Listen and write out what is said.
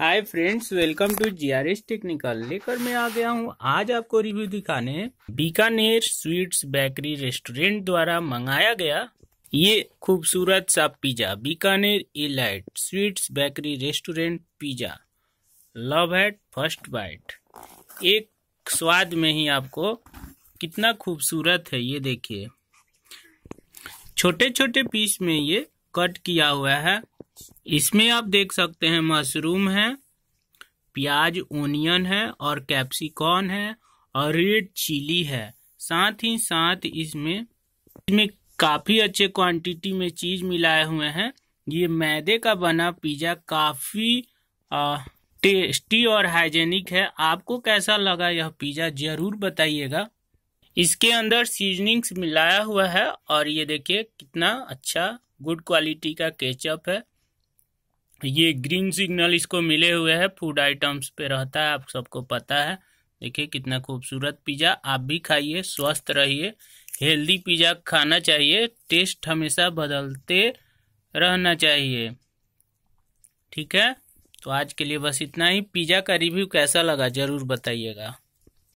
hi friends welcome to GRS technical लेकर मैं आ गया हूँ आज आपको रिव्यू दिखाने बीकानेर स्वीट्स बेकरी रेस्टोरेंट द्वारा मंगाया गया ये खूबसूरत सा pizza Bikaner elite sweets bakery restaurant pizza love at first bite एक स्वाद में ही आपको कितना खूबसूरत है ये देखिए छोटे छोटे पीस में ये कट किया हुआ है इसमें आप देख सकते हैं मशरूम है प्याज ओनियन है और कैप्सिकॉन है और रेड चिली है साथ ही साथ इसमें इसमें काफ़ी अच्छे क्वांटिटी में चीज़ मिलाए हुए हैं ये मैदे का बना पिज़्ज़ा काफ़ी टेस्टी और हाइजेनिक है आपको कैसा लगा यह पिज़्ज़ा ज़रूर बताइएगा इसके अंदर सीजनिंग्स मिलाया हुआ है और ये देखिए कितना अच्छा गुड क्वालिटी का केचप है ये ग्रीन सिग्नल इसको मिले हुए है फूड आइटम्स पे रहता है आप सबको पता है देखिए कितना खूबसूरत पिज़्ज़ा आप भी खाइए स्वस्थ रहिए हेल्दी पिज़्ज़ा खाना चाहिए टेस्ट हमेशा बदलते रहना चाहिए ठीक है तो आज के लिए बस इतना ही पिज़्ज़ा का रिव्यू कैसा लगा ज़रूर बताइएगा